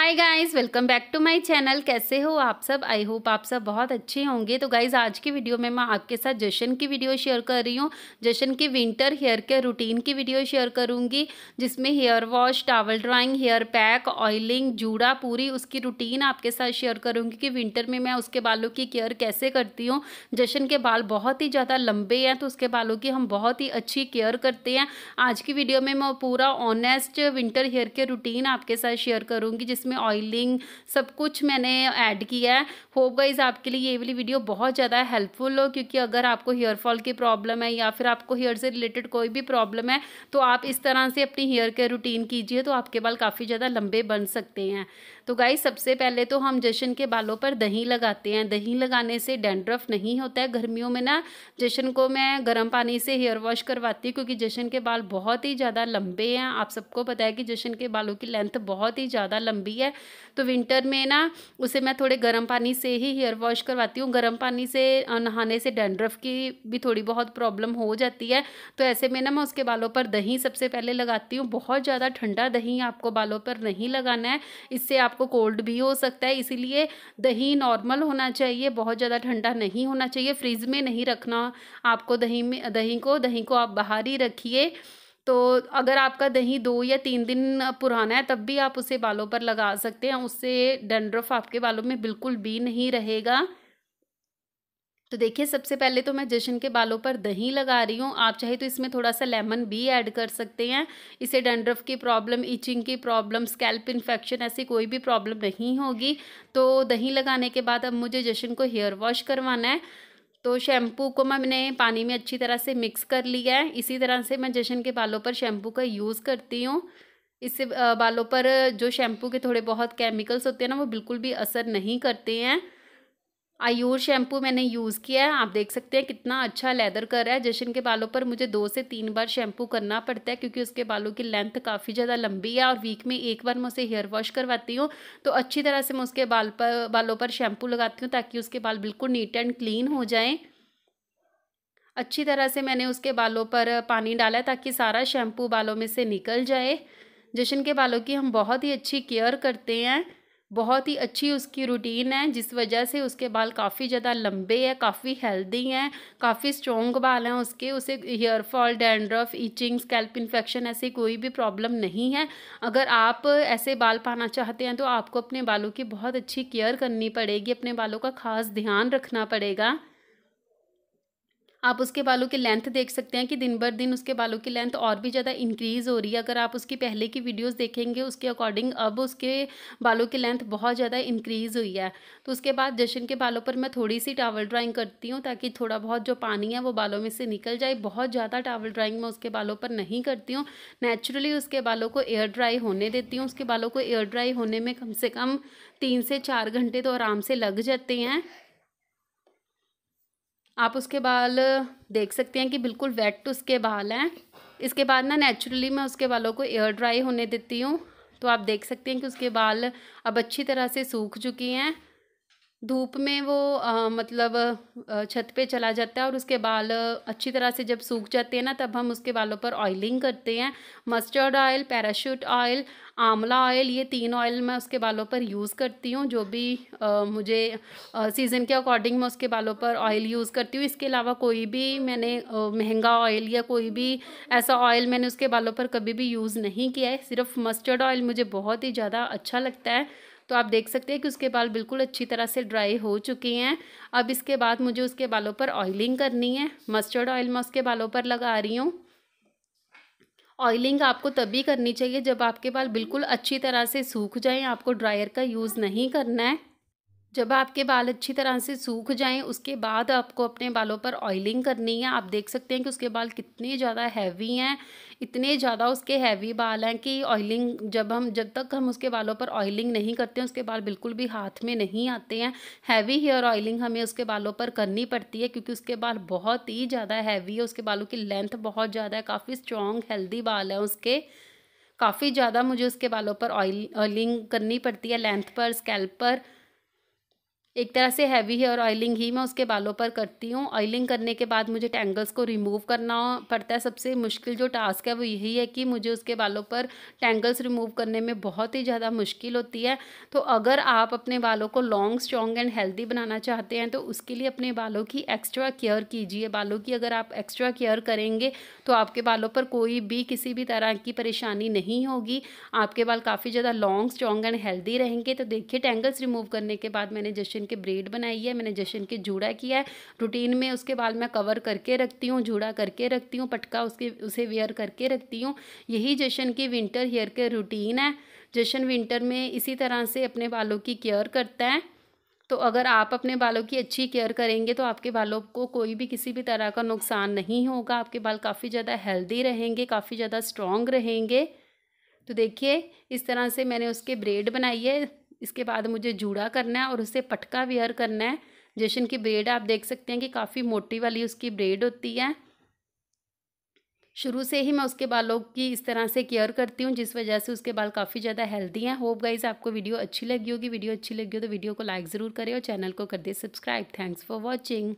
hi guys welcome back to my channel कैसे हो आप सब आई होप आप सब बहुत अच्छे होंगे तो गाइस आज की वीडियो में मैं आपके साथ जशन की वीडियो शेयर कर रही हूँ जशन की विंटर हेयर केयर रूटीन की वीडियो शेयर करूँगी जिसमें hair wash towel drying hair pack oiling जूड़ा पूरी उसकी रूटीन आपके साथ शेयर करूँगी कि विंटर में मैं उसके बालों की केयर कैसे करती हूँ जशन के बाल बहुत ही ज़्यादा लंबे हैं तो उसके बालों की हम बहुत ही अच्छी केयर करते हैं आज की वीडियो में मैं पूरा honest winter hair care routine आपके साथ शेयर करूँगी जिसमें इसमें ऑयलिंग सब कुछ मैंने ऐड किया है होप गाइज आपके लिए ये वाली वीडियो बहुत ज़्यादा हेल्पफुल हो क्योंकि अगर आपको हेयर फॉल की प्रॉब्लम है या फिर आपको हेयर से रिलेटेड कोई भी प्रॉब्लम है तो आप इस तरह से अपनी हेयर केयर रूटीन कीजिए तो आपके बाल काफ़ी ज़्यादा लंबे बन सकते हैं तो गाइज सबसे पहले तो हम जशन के बालों पर दही लगाते हैं दही लगाने से डेंड्रफ नहीं होता है गर्मियों में ना जशन को मैं गर्म पानी से हेयर वॉश करवाती हूँ क्योंकि जशन के बाल बहुत ही ज़्यादा लंबे हैं आप सबको पता है कि जशन के बालों की लेंथ बहुत ही ज़्यादा लंबी रहती है तो विंटर में ना उसे मैं थोड़े गर्म पानी से ही हेयर वॉश करवाती हूँ गर्म पानी से नहाने से डेंड्रफ की भी थोड़ी बहुत प्रॉब्लम हो जाती है तो ऐसे में ना मैं उसके बालों पर दही सबसे पहले लगाती हूँ बहुत ज़्यादा ठंडा दही आपको बालों पर नहीं लगाना है इससे आपको कोल्ड भी हो सकता है इसीलिए दही नॉर्मल होना चाहिए बहुत ज़्यादा ठंडा नहीं होना चाहिए फ्रिज में नहीं रखना आपको दही में दही को दही को आप बाहर ही रखिए तो अगर आपका दही दो या तीन दिन पुराना है तब भी आप उसे बालों पर लगा सकते हैं उससे डेंड्रफ आपके बालों में बिल्कुल भी नहीं रहेगा तो देखिए सबसे पहले तो मैं जशन के बालों पर दही लगा रही हूँ आप चाहे तो इसमें थोड़ा सा लेमन भी ऐड कर सकते हैं इसे डेंड्रफ की प्रॉब्लम इचिंग की प्रॉब्लम स्कैल्प इन्फेक्शन ऐसी कोई भी प्रॉब्लम नहीं होगी तो दही लगाने के बाद अब मुझे जशन को हेयर वॉश करवाना है तो शैम्पू को मैंने पानी में अच्छी तरह से मिक्स कर लिया है इसी तरह से मैं जशन के बालों पर शैम्पू का यूज़ करती हूँ इससे बालों पर जो शैम्पू के थोड़े बहुत केमिकल्स होते हैं ना वो बिल्कुल भी असर नहीं करते हैं आयूर शैम्पू मैंने यूज़ किया है आप देख सकते हैं कितना अच्छा लेदर कर रहा है जशन के बालों पर मुझे दो से तीन बार शैम्पू करना पड़ता है क्योंकि उसके बालों की लेंथ काफ़ी ज़्यादा लंबी है और वीक में एक बार मैं उसे हेयर वॉश करवाती हूँ तो अच्छी तरह से मैं उसके बाल पर बालों पर शैम्पू लगाती हूँ ताकि उसके बाल बिल्कुल नीट एंड क्लीन हो जाएँ अच्छी तरह से मैंने उसके बालों पर पानी डाला है ताकि सारा शैम्पू बालों में से निकल जाए जशन के बालों की हम बहुत ही अच्छी केयर करते हैं बहुत ही अच्छी उसकी रूटीन है जिस वजह से उसके बाल काफ़ी ज़्यादा लंबे हैं काफ़ी हेल्दी हैं काफ़ी स्ट्रॉन्ग बाल हैं उसके उसे hair fall dandruff itching scalp infection ऐसी कोई भी प्रॉब्लम नहीं है अगर आप ऐसे बाल पाना चाहते हैं तो आपको अपने बालों की बहुत अच्छी केयर करनी पड़ेगी अपने बालों का खास ध्यान रखना पड़ेगा आप उसके बालों की लेंथ देख सकते हैं कि दिन बर दिन उसके बालों की लेंथ और भी ज़्यादा इंक्रीज़ हो रही है अगर आप उसकी पहले की वीडियोस देखेंगे उसके अकॉर्डिंग अब उसके बालों की लेंथ बहुत ज़्यादा इंक्रीज़ हुई है तो उसके बाद जशन के बालों पर मैं थोड़ी सी टावल ड्राइंग करती हूँ ताकि थोड़ा बहुत जो पानी है वो बालों में से निकल जाए बहुत ज़्यादा टावल ड्राइंग मैं उसके बालों पर नहीं करती हूँ नेचुरली उसके बालों को एयर ड्राई होने देती हूँ उसके बालों को एयर ड्राई होने में कम से कम तीन से चार घंटे तो आराम से लग जाते हैं आप उसके बाल देख सकते हैं कि बिल्कुल वेट उसके बाल हैं इसके बाद ना नेचुरली मैं उसके बालों को एयर ड्राई होने देती हूँ तो आप देख सकते हैं कि उसके बाल अब अच्छी तरह से सूख चुकी हैं धूप में वो आ, मतलब छत पे चला जाता है और उसके बाल अच्छी तरह से जब सूख जाते हैं ना तब हम उसके बालों पर ऑयलिंग करते हैं mustard oil Parachute oil amla oil ये तीन ऑयल मैं उसके बालों पर यूज़ करती हूँ जो भी आ, मुझे सीज़न के अकॉर्डिंग मैं उसके बालों पर ऑयल यूज़ करती हूँ इसके अलावा कोई भी मैंने महंगा ऑयल या कोई भी ऐसा ऑयल मैंने उसके बालों पर कभी भी यूज़ नहीं किया है सिर्फ मस्टर्ड ऑयल मुझे बहुत ही ज़्यादा अच्छा लगता है तो आप देख सकते हैं कि उसके बाल बिल्कुल अच्छी तरह से ड्राई हो चुके हैं अब इसके बाद मुझे उसके बालों पर ऑयलिंग करनी है मस्टर्ड ऑयल मैं उसके बालों पर लगा रही हूँ ऑयलिंग आपको तभी करनी चाहिए जब आपके बाल बिल्कुल अच्छी तरह से सूख जाएं आपको ड्रायर का यूज़ नहीं करना है जब आपके बाल अच्छी तरह से सूख जाएं उसके बाद आपको अपने बालों पर ऑयलिंग करनी है आप देख सकते हैं कि उसके बाल कितने ज़्यादा हैवी हैं इतने ज़्यादा उसके हैवी बाल हैं कि ऑयलिंग जब हम जब तक हम उसके बालों पर ऑयलिंग नहीं करते हैं उसके बाल बिल्कुल भी हाथ में नहीं आते हैं हैवी हेयर ऑयलिंग हमें उसके बालों पर करनी पड़ती है क्योंकि उसके बाल बहुत ही ज़्यादा हैवी है उसके बालों की लेंथ बहुत ज़्यादा है काफ़ी स्ट्रॉन्ग हेल्दी बाल हैं उसके काफ़ी ज़्यादा मुझे उसके बालों पर ऑयल ऑयलिंग करनी पड़ती है लेंथ पर स्कैल्प पर एक तरह से हैवी हेयर ऑयलिंग ही मैं उसके बालों पर करती हूँ ऑयलिंग करने के बाद मुझे टैंगल्स को रिमूव करना पड़ता है सबसे मुश्किल जो टास्क है वो यही है कि मुझे उसके बालों पर टैंगल्स रिमूव करने में बहुत ही ज़्यादा मुश्किल होती है तो अगर आप अपने बालों को लॉन्ग स्ट्रॉन्ग एंड हेल्दी बनाना चाहते हैं तो उसके लिए अपने बालों की एक्स्ट्रा केयर कीजिए बालों की अगर आप एक्स्ट्रा केयर करेंगे तो आपके बालों पर कोई भी किसी भी तरह की परेशानी नहीं होगी आपके बाल काफ़ी ज़्यादा लॉन्ग स्ट्रॉन्ग एंड हेल्दी रहेंगे तो देखिए टैंगल्स रिमूव करने के बाद मैंने जश्न जशन के ब्रेड बनाई है मैंने जशन के जूड़ा किया है रूटीन में उसके बाल मैं कवर करके रखती हूँ जूड़ा करके रखती हूँ पटका उसके उसे वेयर करके रखती हूँ यही जशन की विंटर हेयर के रूटीन है जशन विंटर में इसी तरह से अपने बालों की केयर करता है तो अगर आप अपने बालों की अच्छी केयर करेंगे तो आपके बालों को कोई भी किसी भी तरह का नुकसान नहीं होगा आपके बाल काफ़ी ज़्यादा हेल्दी रहेंगे काफ़ी ज़्यादा स्ट्रॉन्ग रहेंगे तो देखिए इस तरह से मैंने उसके ब्रेड बनाई है इसके बाद मुझे जूड़ा करना है और उसे पटका वेयर करना है जशन की ब्रेड आप देख सकते हैं कि काफ़ी मोटी वाली उसकी ब्रेड होती है शुरू से ही मैं उसके बालों की इस तरह से केयर करती हूँ जिस वजह से उसके बाल काफ़ी ज़्यादा हेल्दी हैं होप गाइज आपको वीडियो अच्छी लगी होगी वीडियो अच्छी लगी हो तो वीडियो को लाइक ज़रूर करें और चैनल को कर दे सब्सक्राइब थैंक्स फॉर वॉचिंग